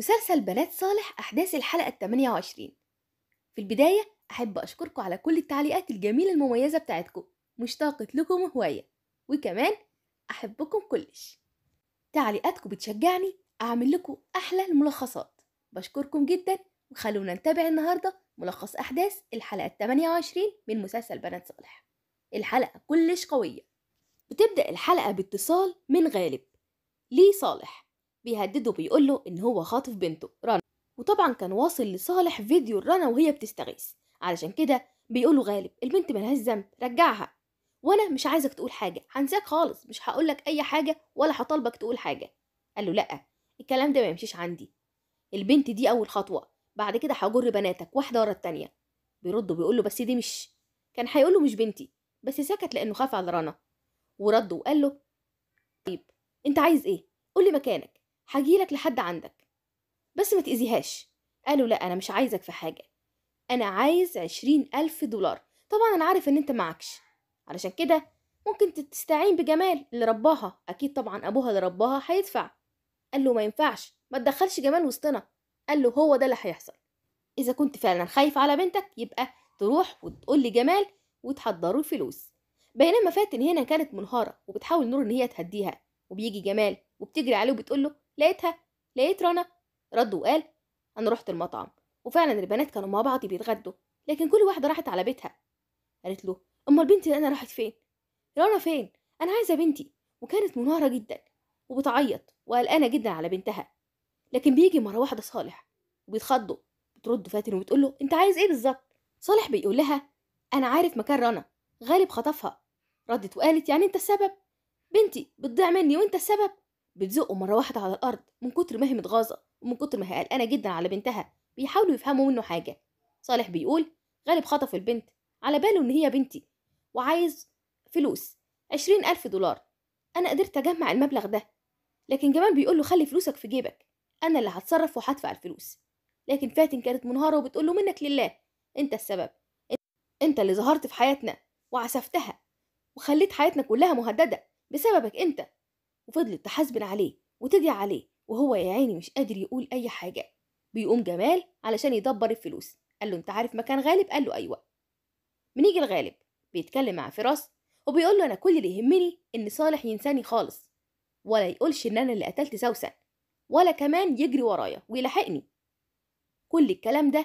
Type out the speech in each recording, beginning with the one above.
مسلسل بنات صالح أحداث الحلقة 28 وعشرين في البداية أحب أشكركم على كل التعليقات الجميلة المميزة بتاعتكم مشتاقة لكم هواية وكمان أحبكم كلش تعليقاتكم بتشجعني أعمل لكم أحلى الملخصات بشكركم جدا وخلونا نتابع النهاردة ملخص أحداث الحلقة 28 وعشرين من مسلسل بنات صالح الحلقة كلش قوية بتبدأ الحلقة باتصال من غالب ليه صالح بيهدده بيقول له إن هو خاطف بنته رنا وطبعا كان واصل لصالح فيديو رنا وهي بتستغيث علشان كده بيقول له غالب البنت ملهاش ذنب رجعها وانا مش عايزك تقول حاجه هنساك خالص مش هقول لك اي حاجه ولا هطالبك تقول حاجه قال له لا الكلام ده ما يمشيش عندي البنت دي اول خطوه بعد كده هجر بناتك واحده ورا التانيه بيرد وبيقول له بس دي مش كان هيقول له مش بنتي بس سكت لانه خاف على رنا ورد وقال له طيب انت عايز ايه قول لي مكانك هجيلك لحد عندك بس ما تأذيهاش قالوا لا أنا مش عايزك في حاجة أنا عايز عشرين ألف دولار طبعا أنا عارف إن أنت معكش علشان كده ممكن تستعين بجمال اللي رباها أكيد طبعا أبوها اللي رباها هيدفع قال له ما ينفعش ما تدخلش جمال وسطنا قال له هو ده اللي هيحصل إذا كنت فعلا خايف على بنتك يبقى تروح وتقول لي جمال وتحضروا الفلوس بينما فاتن هنا كانت منهارة وبتحاول نور إن هي تهديها وبيجي جمال وبتجري عليه وبتقول له لقيتها لقيت رنا رد وقال انا رحت المطعم وفعلا البنات كانوا مع بعض بيتغدوا لكن كل واحده راحت على بيتها قالت له امال بنتي انا راحت فين رنا فين انا عايزه بنتي وكانت منهاره جدا وبتعيط وقلقانه جدا على بنتها لكن بيجي مره واحده صالح وبيتخضوا بترد فاتن وبتقول له انت عايز ايه بالظبط صالح بيقول لها انا عارف مكان رنا غالب خطفها ردت وقالت يعني انت السبب بنتي بتضيع مني وانت السبب بتزقه مرة واحدة على الأرض من كتر ما هي متغاظة ومن كتر ما هي قلقانة جدا على بنتها بيحاولوا يفهموا منه حاجة صالح بيقول غالب خطف البنت على باله إن هي بنتي وعايز فلوس عشرين ألف دولار أنا قدرت أجمع المبلغ ده لكن جمال بيقول له خلي فلوسك في جيبك أنا اللي هتصرف وهدفع الفلوس لكن فاتن كانت منهارة وبتقول له منك لله أنت السبب أنت اللي ظهرت في حياتنا وعسفتها وخليت حياتنا كلها مهددة بسببك أنت وفضلت تحاسبن عليه وتجي عليه وهو يا عيني مش قادر يقول أي حاجة بيقوم جمال علشان يدبر الفلوس قال له أنت عارف مكان غالب قال له أيوة بنيجي الغالب بيتكلم مع فراس وبيقول له أنا كل اللي يهمني إن صالح ينساني خالص ولا يقولش إن أنا اللي قتلت سوسن ولا كمان يجري ورايا ويلاحقني كل الكلام ده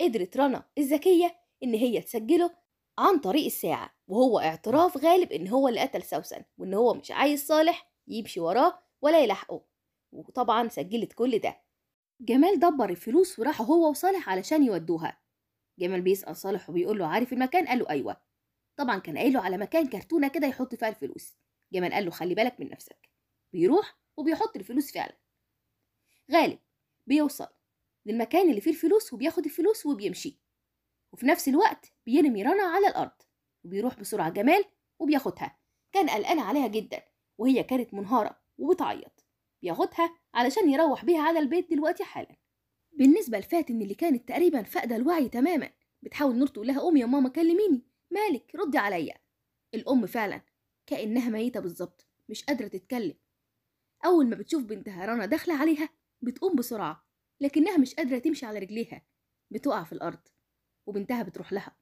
قدرت رنا الذكية إن هي تسجله عن طريق الساعة وهو اعتراف غالب إن هو اللي قتل سوسن وإن هو مش عايز صالح يمشي وراه ولا يلحقه وطبعا سجلت كل ده جمال دبر الفلوس وراحوا هو وصالح علشان يودوها جمال بيسأل صالح وبيقول له عارف المكان قال له أيوة طبعا كان قايله على مكان كرتونة كده يحط فيها الفلوس جمال قال له خلي بالك من نفسك بيروح وبيحط الفلوس فعلا غالب بيوصل للمكان اللي فيه الفلوس وبياخد الفلوس وبيمشي وفي نفس الوقت بيرمي رنا على الأرض وبيروح بسرعة جمال وبياخدها كان قلقان عليها جدا وهي كانت منهارة وبتعيط بياخدها علشان يروح بيها على البيت دلوقتي حالا بالنسبة لفاتن اللي كانت تقريبا فاقدة الوعي تماما بتحاول نور تقول لها قومي يا ماما كلميني مالك ردي عليا الأم فعلا كأنها ميتة بالظبط مش قادرة تتكلم أول ما بتشوف بنتها رنا داخلة عليها بتقوم بسرعة لكنها مش قادرة تمشي على رجليها بتقع في الأرض وبنتها بتروح لها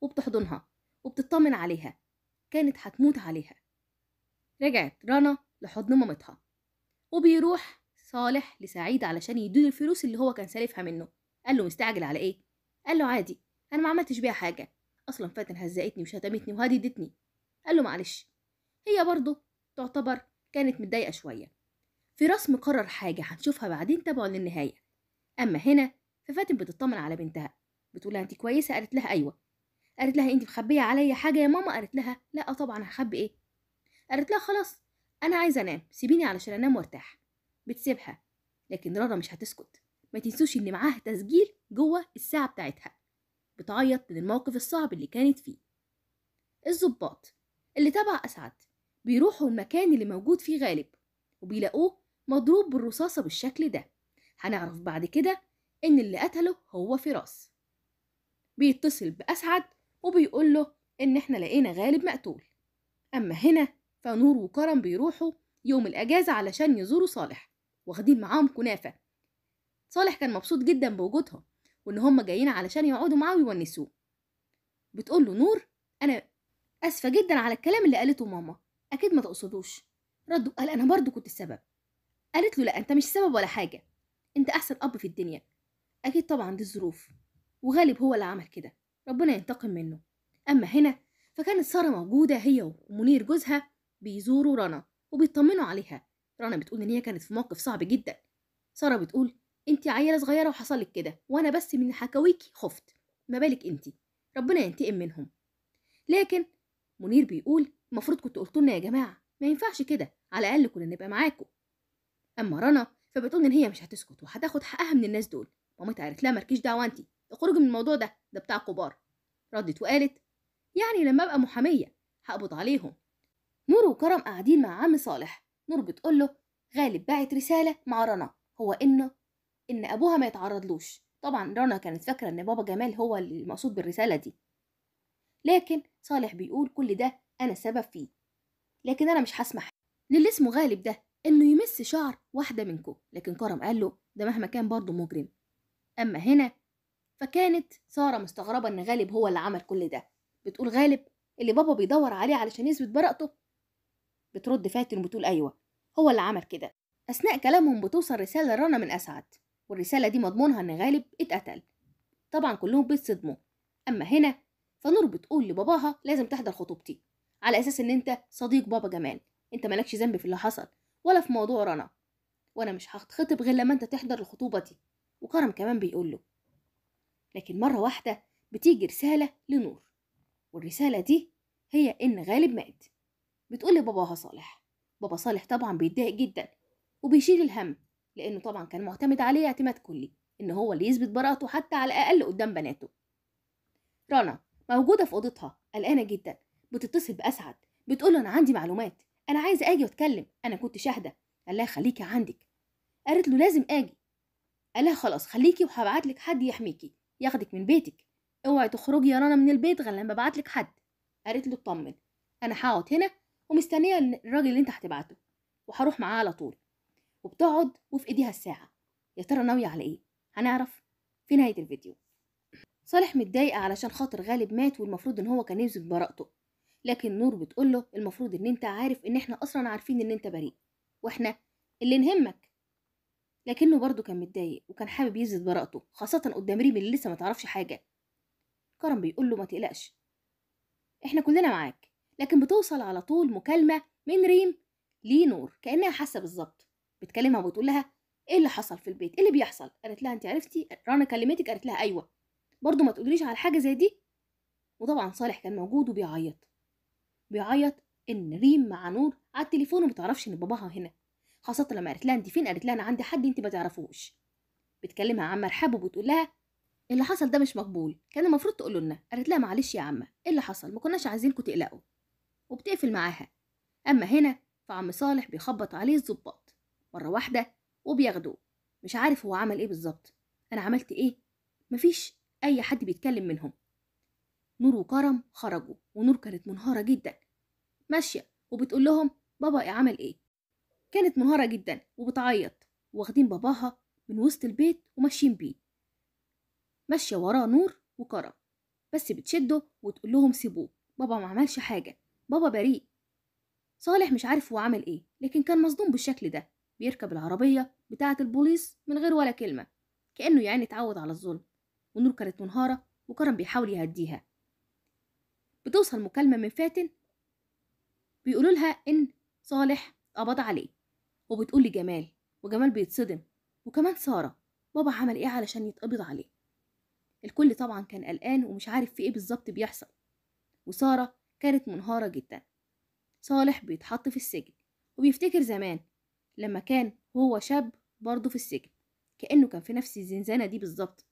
وبتحضنها وبتطمن عليها كانت هتموت عليها رجعت رنا لحضن مامتها وبيروح صالح لسعيد علشان يديه الفلوس اللي هو كان سالفها منه قال له مستعجل على ايه قال له عادي انا ما عملتش بيها حاجه اصلا فاتن هزقتني وشتمتني وهددتني قال له معلش هي برضه تعتبر كانت متضايقه شويه فراس مقرر حاجه هنشوفها بعدين تابعوا للنهايه اما هنا ففاتن بتطمن على بنتها بتقولها انت كويسه قالت لها ايوه قالت لها انت مخبيه عليا حاجه يا ماما قالت لها لا طبعا هخبي ايه قالت لها خلاص انا عايزه انام سيبيني علشان انام وارتاح بتسيبها لكن رنا مش هتسكت ما تنسوش ان معاها تسجيل جوه الساعه بتاعتها بتعيط من الموقف الصعب اللي كانت فيه الظباط اللي تبع اسعد بيروحوا المكان اللي موجود فيه غالب وبيلاقوه مضروب بالرصاصه بالشكل ده هنعرف بعد كده ان اللي قتله هو فراس بيتصل باسعد وبيقول له ان احنا لقينا غالب مقتول اما هنا فنور وكرم بيروحوا يوم الأجازة علشان يزوروا صالح واخدين معاهم كنافة صالح كان مبسوط جدا بوجودهم وإن هما جايين علشان يقعدوا معاه ويونسوه بتقول له نور أنا آسفة جدا على الكلام اللي قالته ماما أكيد ما تقصدوش رده قال أنا برضو كنت السبب قالت له لا أنت مش سبب ولا حاجة أنت أحسن أب في الدنيا أكيد طبعا دي الظروف وغالب هو اللي عمل كده ربنا ينتقم منه أما هنا فكانت سارة موجودة هي ومنير جوزها بيزوروا رنا وبيطمنوا عليها رنا بتقول ان هي كانت في موقف صعب جدا ساره بتقول انت عيله صغيره وحصل لك كده وانا بس من حكاويكي خفت ما بالك انت ربنا ينتقم منهم لكن منير بيقول المفروض كنتوا قلتوا يا جماعه ما ينفعش كده على الاقل كنا نبقى معاكم اما رنا فبتقول ان هي مش هتسكت وهتاخد حقها من الناس دول مامتها قالت لها مالكيش دعوه انت اخرجي من الموضوع ده ده بتاع كبار ردت وقالت يعني لما ابقى محاميه هقبض عليهم نور وكرم قاعدين مع عم صالح نور بتقول له غالب باعت رسالة مع رنا هو إنه إن أبوها ما يتعرضلوش طبعا رنا كانت فاكرة إن بابا جمال هو اللي المقصود بالرسالة دي لكن صالح بيقول كل ده أنا السبب فيه لكن أنا مش هسمح للي اسمه غالب ده إنه يمس شعر واحدة منكم لكن كرم قال له ده مهما كان برضه مجرم أما هنا فكانت سارة مستغربة إن غالب هو اللي عمل كل ده بتقول غالب اللي بابا بيدور عليه علشان يثبت براءته بترد فاتن وبتقول أيوة هو اللي عمل كده أثناء كلامهم بتوصل رسالة لرنا من أسعد والرسالة دي مضمونها إن غالب اتقتل طبعا كلهم بيتصدموا أما هنا فنور بتقول لباباها لازم تحضر خطوبتي على أساس إن أنت صديق بابا جمال أنت مالكش ذنب في اللي حصل ولا في موضوع رنا وأنا مش هتخطب غير لما أنت تحضر الخطوبة دي وكرم كمان بيقول له لكن مرة واحدة بتيجي رسالة لنور والرسالة دي هي إن غالب مات بتقول لباباها صالح بابا صالح طبعا بيتضايق جدا وبيشيل الهم لأنه طبعا كان معتمد عليه اعتماد كلي إن هو اللي يثبت براءته حتى على الأقل قدام بناته رنا موجودة في أوضتها قلقانة جدا بتتصل بأسعد بتقول له أنا عندي معلومات أنا عايزة أجي وأتكلم أنا كنت شاهدة قال لها خليكي عندك قالت له لازم أجي قال لها خلاص خليكي وهبعت لك حد يحميكي ياخدك من بيتك اوعي تخرجي يا رنا من البيت غير لما ابعت لك حد قالت له اطمن انا هقعد هنا ومستنيه الراجل اللي انت هتبعته وهروح معاه على طول وبتقعد وفي ايديها الساعه يا ترى ناويه على ايه هنعرف في نهايه الفيديو صالح متضايقه علشان خاطر غالب مات والمفروض ان هو كان يثبت براءته لكن نور بتقول له المفروض ان انت عارف ان احنا اصلا عارفين ان انت بريء واحنا اللي نهمك لكنه برضه كان متضايق وكان حابب يثبت براءته خاصه قدام ريم اللي لسه ما تعرفش حاجه كرم بيقول له ما تقلقش احنا كلنا معاك لكن بتوصل على طول مكالمة من ريم لنور كأنها حاسة بالظبط بتكلمها وبتقول لها ايه اللي حصل في البيت ايه اللي بيحصل قالت لها انت عرفتي رنا كلمتك قالت لها ايوه برضه ما تقوليش على حاجه زي دي وطبعا صالح كان موجود وبيعيط بيعيط ان ريم مع نور على التليفون وما تعرفش ان باباها هنا خاصه لما قالت لها انت فين قالت لها انا عندي حد انت ما تعرفوش بتكلمها عن مرحب وبتقول لها اللي حصل ده مش مقبول كان المفروض تقولوا لنا قالت لها معلش يا عمه ايه اللي حصل ما كناش عايزينكم تقلقوا وبتقفل معاها أما هنا فعم صالح بيخبط عليه الظباط مرة واحدة وبياخدوه مش عارف هو عمل إيه بالظبط أنا عملت إيه مفيش أي حد بيتكلم منهم نور وكرم خرجوا ونور كانت منهارة جدا ماشية وبتقول لهم بابا إيه عمل إيه كانت منهارة جدا وبتعيط واخدين باباها من وسط البيت وماشيين بيه ماشية وراه نور وكرم بس بتشده وتقول لهم سيبوه بابا ما عملش حاجة بابا بريء صالح مش عارف هو عمل ايه لكن كان مصدوم بالشكل ده بيركب العربية بتاعة البوليس من غير ولا كلمة كأنه يعني اتعود على الظلم ونور كانت منهارة وكرم بيحاول يهديها بتوصل مكالمة من فاتن بيقولوا لها إن صالح قبض عليه وبتقول لجمال وجمال بيتصدم وكمان سارة بابا عمل إيه علشان يتقبض عليه الكل طبعا كان قلقان ومش عارف في إيه بالظبط بيحصل وسارة كانت منهارة جدا صالح بيتحط في السجن وبيفتكر زمان لما كان هو شاب برضه في السجن كأنه كان في نفس الزنزانة دي بالظبط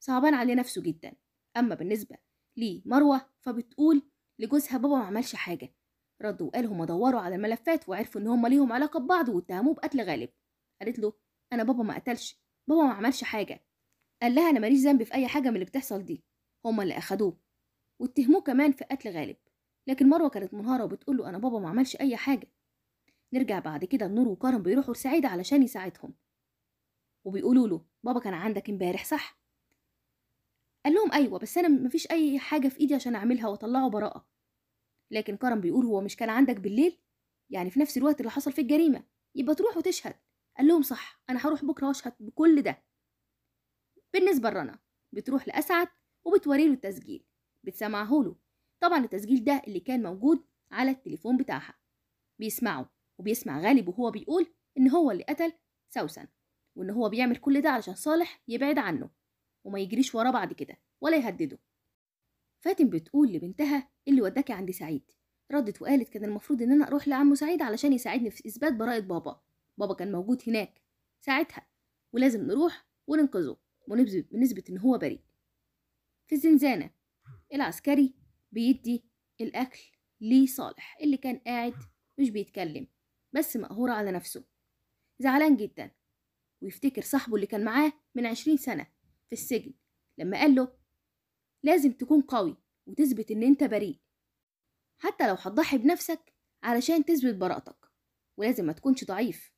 صعبان عليه نفسه جدا أما بالنسبة لمروة فبتقول لجوزها بابا ما عملش حاجة ردوا وقال هما دوروا على الملفات وعرفوا إن هما ليهم علاقة ببعض واتهموه بقتل غالب قالت له أنا بابا ما قتلش بابا ما عملش حاجة قال لها أنا ماليش ذنب في أي حاجة من اللي بتحصل دي هما اللي أخدوه واتهموه كمان في قتل غالب لكن مروة كانت منهارة وبتقول له أنا بابا ما عملش أي حاجة نرجع بعد كده نور وكرم بيروحوا لسعيدة علشان يساعدهم وبيقولوا له بابا كان عندك امبارح صح قال لهم أيوة بس أنا مفيش أي حاجة في إيدي عشان أعملها وأطلعه براءة لكن كرم بيقول هو مش كان عندك بالليل يعني في نفس الوقت اللي حصل فيه الجريمة يبقى تروح وتشهد قال لهم صح أنا هروح بكرة وأشهد بكل ده بالنسبة لرنا بتروح لأسعد وبتوريله التسجيل بتسمعه له طبعا التسجيل ده اللي كان موجود على التليفون بتاعها بيسمعه وبيسمع غالب وهو بيقول إن هو اللي قتل سوسن وإن هو بيعمل كل ده علشان صالح يبعد عنه وما يجريش وراه بعد كده ولا يهدده فاتن بتقول لبنتها اللي وداكي عند سعيد ردت وقالت كان المفروض ان انا اروح لعمه سعيد علشان يساعدني في اثبات براءه بابا بابا كان موجود هناك ساعتها ولازم نروح وننقذه ونثبت بنسبه ان هو بريء في الزنزانه العسكري بيدي الأكل لصالح اللي كان قاعد مش بيتكلم بس مقهور على نفسه زعلان جدا ويفتكر صاحبه اللي كان معاه من عشرين سنة في السجن لما قال له لازم تكون قوي وتثبت إن أنت بريء حتى لو هتضحي بنفسك علشان تثبت براءتك ولازم ما تكونش ضعيف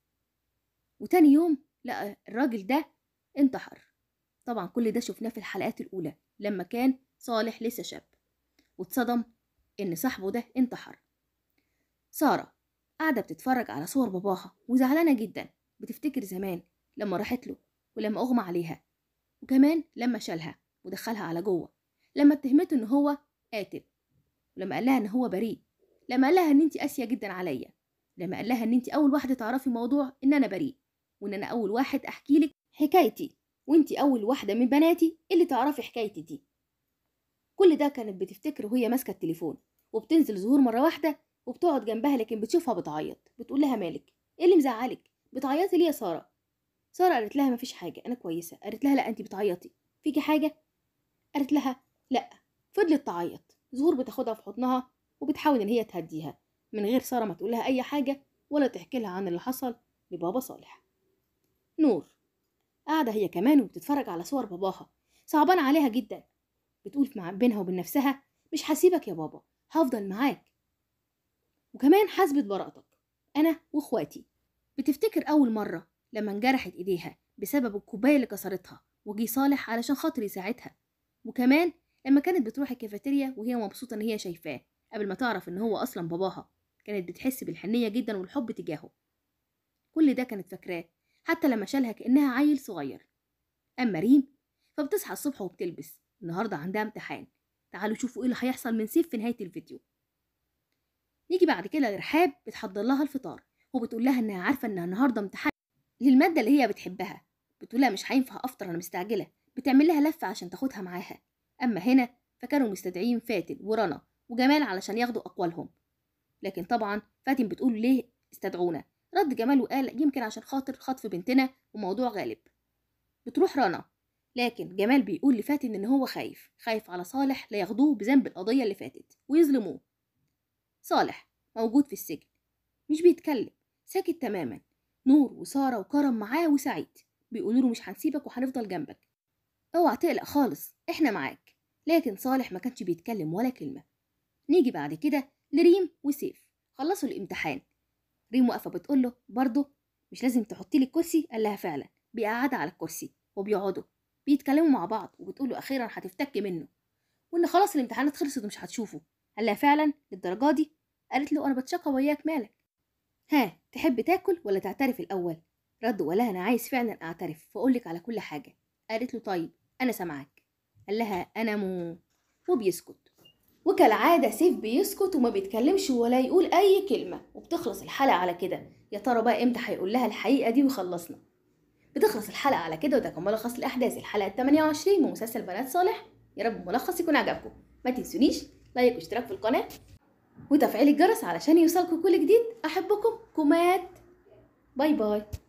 وتاني يوم لقى الراجل ده انتحر طبعا كل ده شفناه في الحلقات الأولى لما كان صالح لسه شاب واتصدم إن صاحبه ده انتحر سارة قاعدة بتتفرج على صور باباها وزعلانة جدا بتفتكر زمان لما راحت له ولما أغمى عليها وكمان لما شالها ودخلها على جوه لما اتهمته إن هو قاتل ولما قال لها إن هو بريء لما قال لها إن أنت قاسية جدا عليا لما قال لها إن أنت أول واحدة تعرفي موضوع إن أنا بريء وإن أنا أول واحد أحكي لك حكايتي وإنت أول واحدة من بناتي اللي تعرفي حكايتي دي كل ده كانت بتفتكر وهي ماسكه التليفون وبتنزل زهور مره واحده وبتقعد جنبها لكن بتشوفها بتعيط بتقول لها مالك ايه اللي مزعلك بتعيطي ليه يا ساره ساره قالت لها مفيش حاجه انا كويسه قالت لها لا انت بتعيطي فيكي حاجه قالت لها لا فضلت تعيط زهور بتاخدها في حضنها وبتحاول ان هي تهديها من غير ساره ما تقول لها اي حاجه ولا تحكي لها عن اللي حصل لبابا صالح نور قاعده هي كمان وبتتفرج على صور باباها صعبان عليها جدا بتقول مع بينها وبين نفسها مش هسيبك يا بابا هفضل معاك وكمان حاسبة براءتك أنا وإخواتي بتفتكر أول مرة لما انجرحت إيديها بسبب الكوباية اللي كسرتها وجي صالح علشان خاطر يساعدها وكمان لما كانت بتروح الكافيتيريا وهي مبسوطة إن هي شايفاه قبل ما تعرف إن هو أصلا باباها كانت بتحس بالحنية جدا والحب تجاهه كل ده كانت فاكراه حتى لما شالها كأنها عيل صغير أما ريم فبتصحى الصبح وبتلبس النهارده عندها امتحان تعالوا شوفوا ايه اللي هيحصل من سيف في نهايه الفيديو نيجي بعد كده لرحاب بتحضر لها الفطار وبتقول لها انها عارفه انها النهارده امتحان للماده اللي هي بتحبها بتقول لها مش هينفع افطر انا مستعجله بتعمل لها لفه عشان تاخدها معاها اما هنا فكانوا مستدعين فاتن ورنا وجمال علشان ياخدوا اقوالهم لكن طبعا فاتن بتقول ليه استدعونا رد جمال وقال يمكن عشان خاطر خطف بنتنا وموضوع غالب بتروح رنا لكن جمال بيقول لفاتن إن هو خايف خايف على صالح لياخدوه بذنب القضية اللي فاتت ويظلموه صالح موجود في السجن مش بيتكلم ساكت تماما نور وسارة وكرم معاه وسعيد بيقولوا له مش هنسيبك وهنفضل جنبك اوعى تقلق خالص احنا معاك لكن صالح ما كانش بيتكلم ولا كلمة نيجي بعد كده لريم وسيف خلصوا الامتحان ريم واقفة بتقول له برضه مش لازم تحطي لي الكرسي قال لها فعلا بيقعدها على الكرسي وبيقعدوا بيتكلموا مع بعض وبتقول له اخيرا هتفتك منه وان خلاص الامتحانات خلصت ومش هتشوفه قال لها فعلا للدرجه دي قالت له انا بتشقى وياك مالك ها تحب تاكل ولا تعترف الاول رد ولا انا عايز فعلا اعترف واقول لك على كل حاجه قالت له طيب انا سامعاك قال لها انا مو وبيسكت وكالعاده سيف بيسكت وما بيتكلمش ولا يقول اي كلمه وبتخلص الحلقه على كده يا ترى بقى امتى هيقول لها الحقيقه دي وخلصنا بتخلص الحلقة على كده وده كان ملخص لأحداث الحلقة الثمانية وعشرين من مسلسل بنات صالح يا رب الملخص يكون عجبكم ما تنسونيش لايك واشتراك في القناة وتفعيل الجرس علشان يوصلكم كل جديد أحبكم كومات باي باي